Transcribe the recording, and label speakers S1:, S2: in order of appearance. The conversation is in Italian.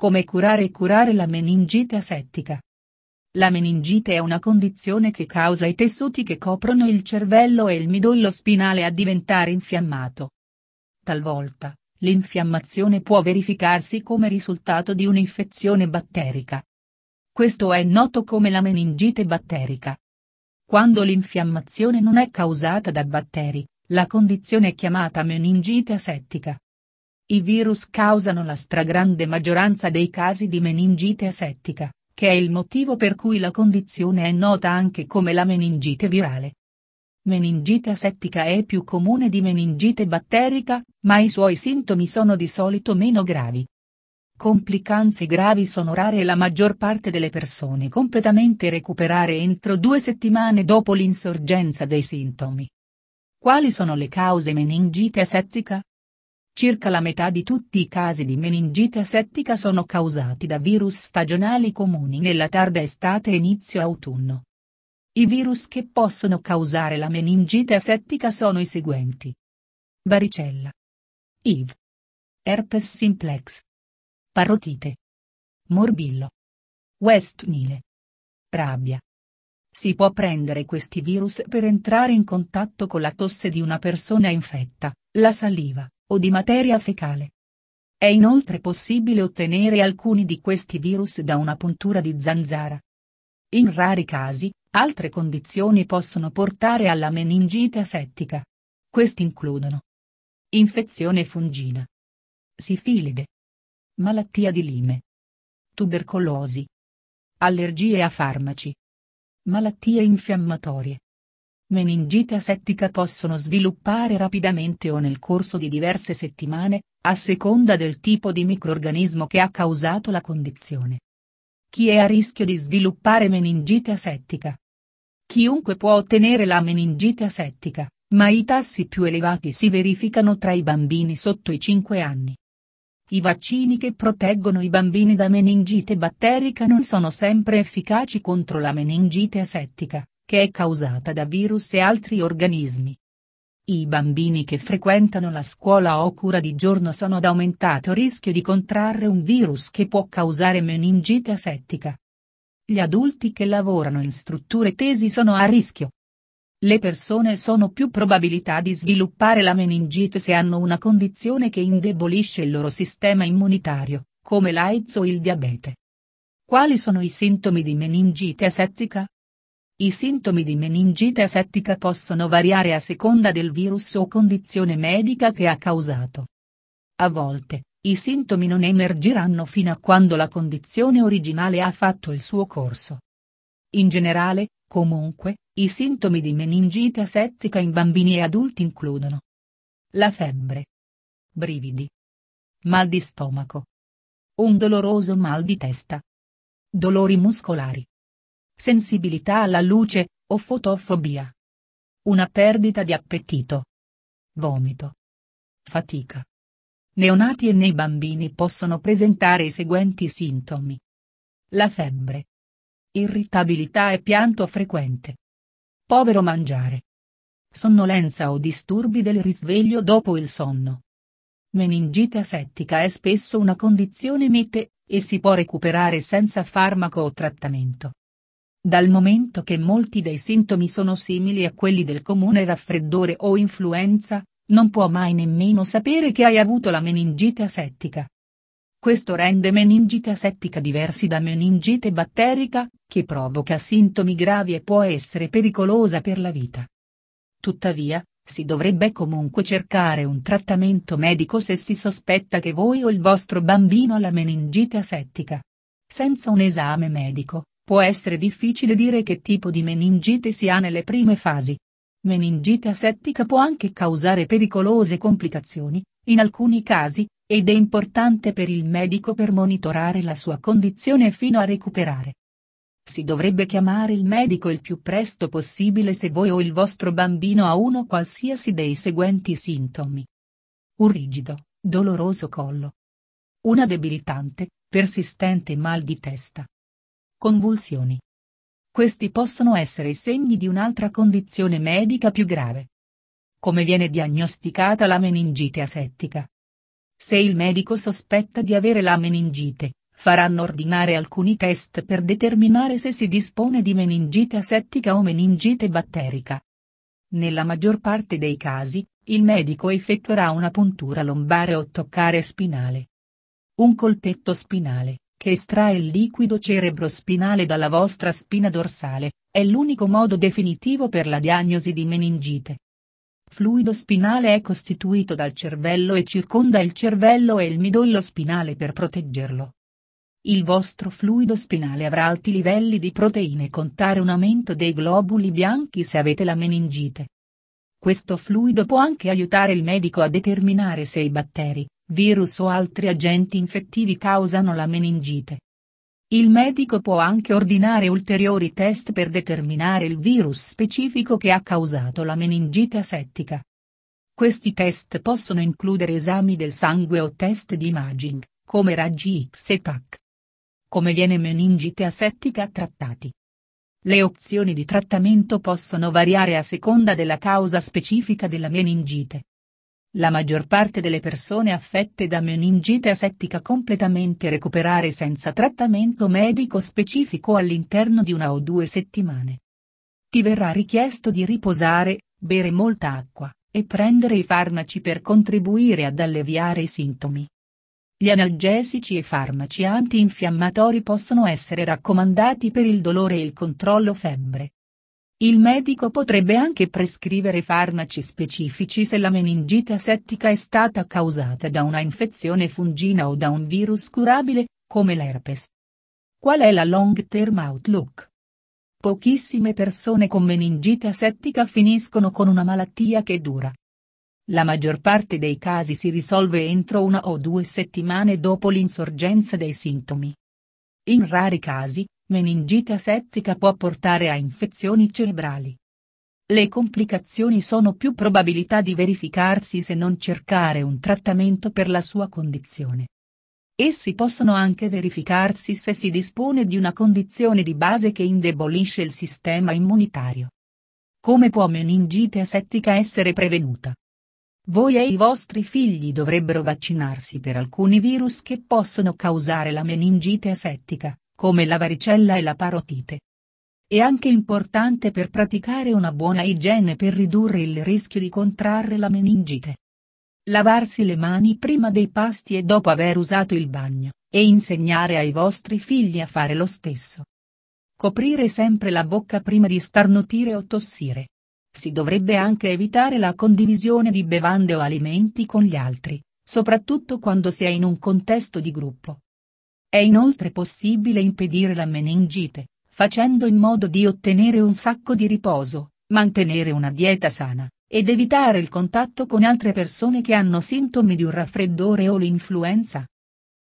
S1: Come curare e curare la meningite asettica? La meningite è una condizione che causa i tessuti che coprono il cervello e il midollo spinale a diventare infiammato. Talvolta, l'infiammazione può verificarsi come risultato di un'infezione batterica. Questo è noto come la meningite batterica. Quando l'infiammazione non è causata da batteri, la condizione è chiamata meningite asettica. I virus causano la stragrande maggioranza dei casi di meningite asettica, che è il motivo per cui la condizione è nota anche come la meningite virale. Meningite asettica è più comune di meningite batterica, ma i suoi sintomi sono di solito meno gravi. Complicanze gravi sono rare e la maggior parte delle persone completamente recuperare entro due settimane dopo l'insorgenza dei sintomi. Quali sono le cause meningite asettica? Circa la metà di tutti i casi di meningite asettica sono causati da virus stagionali comuni nella tarda estate e inizio autunno. I virus che possono causare la meningite asettica sono i seguenti. Varicella. IV. Herpes simplex. Parotite. Morbillo. West Nile. Rabbia. Si può prendere questi virus per entrare in contatto con la tosse di una persona infetta, la saliva, o di materia fecale. È inoltre possibile ottenere alcuni di questi virus da una puntura di zanzara. In rari casi, altre condizioni possono portare alla meningite asettica. Questi includono infezione fungina, sifilide, malattia di Lime, tubercolosi, allergie a farmaci, malattie infiammatorie, meningite asettica possono sviluppare rapidamente o nel corso di diverse settimane, a seconda del tipo di microorganismo che ha causato la condizione. Chi è a rischio di sviluppare meningite asettica? Chiunque può ottenere la meningite asettica, ma i tassi più elevati si verificano tra i bambini sotto i 5 anni. I vaccini che proteggono i bambini da meningite batterica non sono sempre efficaci contro la meningite asettica che è causata da virus e altri organismi. I bambini che frequentano la scuola o cura di giorno sono ad aumentato rischio di contrarre un virus che può causare meningite asettica. Gli adulti che lavorano in strutture tesi sono a rischio. Le persone sono più probabilità di sviluppare la meningite se hanno una condizione che indebolisce il loro sistema immunitario, come l'AIDS o il diabete. Quali sono i sintomi di meningite asettica? I sintomi di meningite asettica possono variare a seconda del virus o condizione medica che ha causato. A volte, i sintomi non emergeranno fino a quando la condizione originale ha fatto il suo corso. In generale, comunque, i sintomi di meningite asettica in bambini e adulti includono la febbre, brividi, mal di stomaco, un doloroso mal di testa, dolori muscolari, sensibilità alla luce, o fotofobia. Una perdita di appetito. Vomito. Fatica. Neonati e nei bambini possono presentare i seguenti sintomi. La febbre. Irritabilità e pianto frequente. Povero mangiare. Sonnolenza o disturbi del risveglio dopo il sonno. Meningite asettica è spesso una condizione mite, e si può recuperare senza farmaco o trattamento. Dal momento che molti dei sintomi sono simili a quelli del comune raffreddore o influenza, non può mai nemmeno sapere che hai avuto la meningite asettica. Questo rende meningite asettica diversi da meningite batterica, che provoca sintomi gravi e può essere pericolosa per la vita. Tuttavia, si dovrebbe comunque cercare un trattamento medico se si sospetta che voi o il vostro bambino ha la meningite asettica. Senza un esame medico, Può essere difficile dire che tipo di meningite si ha nelle prime fasi. Meningite asettica può anche causare pericolose complicazioni, in alcuni casi, ed è importante per il medico per monitorare la sua condizione fino a recuperare. Si dovrebbe chiamare il medico il più presto possibile se voi o il vostro bambino ha uno qualsiasi dei seguenti sintomi. Un rigido, doloroso collo. Una debilitante, persistente mal di testa convulsioni. Questi possono essere i segni di un'altra condizione medica più grave. Come viene diagnosticata la meningite asettica? Se il medico sospetta di avere la meningite, faranno ordinare alcuni test per determinare se si dispone di meningite asettica o meningite batterica. Nella maggior parte dei casi, il medico effettuerà una puntura lombare o toccare spinale. Un colpetto spinale, che estrae il liquido cerebrospinale dalla vostra spina dorsale, è l'unico modo definitivo per la diagnosi di meningite. Fluido spinale è costituito dal cervello e circonda il cervello e il midollo spinale per proteggerlo. Il vostro fluido spinale avrà alti livelli di proteine e contare un aumento dei globuli bianchi se avete la meningite. Questo fluido può anche aiutare il medico a determinare se i batteri, virus o altri agenti infettivi causano la meningite. Il medico può anche ordinare ulteriori test per determinare il virus specifico che ha causato la meningite asettica. Questi test possono includere esami del sangue o test di imaging, come raggi X e TAC. Come viene meningite asettica trattati? Le opzioni di trattamento possono variare a seconda della causa specifica della meningite. La maggior parte delle persone affette da meningite asettica completamente recuperare senza trattamento medico specifico all'interno di una o due settimane. Ti verrà richiesto di riposare, bere molta acqua, e prendere i farmaci per contribuire ad alleviare i sintomi. Gli analgesici e farmaci antinfiammatori possono essere raccomandati per il dolore e il controllo febbre, il medico potrebbe anche prescrivere farmaci specifici se la meningite asettica è stata causata da una infezione fungina o da un virus curabile, come l'herpes. Qual è la long term outlook? Pochissime persone con meningite asettica finiscono con una malattia che dura. La maggior parte dei casi si risolve entro una o due settimane dopo l'insorgenza dei sintomi. In rari casi, meningite asettica può portare a infezioni cerebrali. Le complicazioni sono più probabilità di verificarsi se non cercare un trattamento per la sua condizione. Essi possono anche verificarsi se si dispone di una condizione di base che indebolisce il sistema immunitario. Come può meningite asettica essere prevenuta? Voi e i vostri figli dovrebbero vaccinarsi per alcuni virus che possono causare la meningite asettica, come la varicella e la parotite. È anche importante per praticare una buona igiene per ridurre il rischio di contrarre la meningite. Lavarsi le mani prima dei pasti e dopo aver usato il bagno, e insegnare ai vostri figli a fare lo stesso. Coprire sempre la bocca prima di starnutire o tossire. Si dovrebbe anche evitare la condivisione di bevande o alimenti con gli altri, soprattutto quando si è in un contesto di gruppo. È inoltre possibile impedire la meningite, facendo in modo di ottenere un sacco di riposo, mantenere una dieta sana, ed evitare il contatto con altre persone che hanno sintomi di un raffreddore o l'influenza.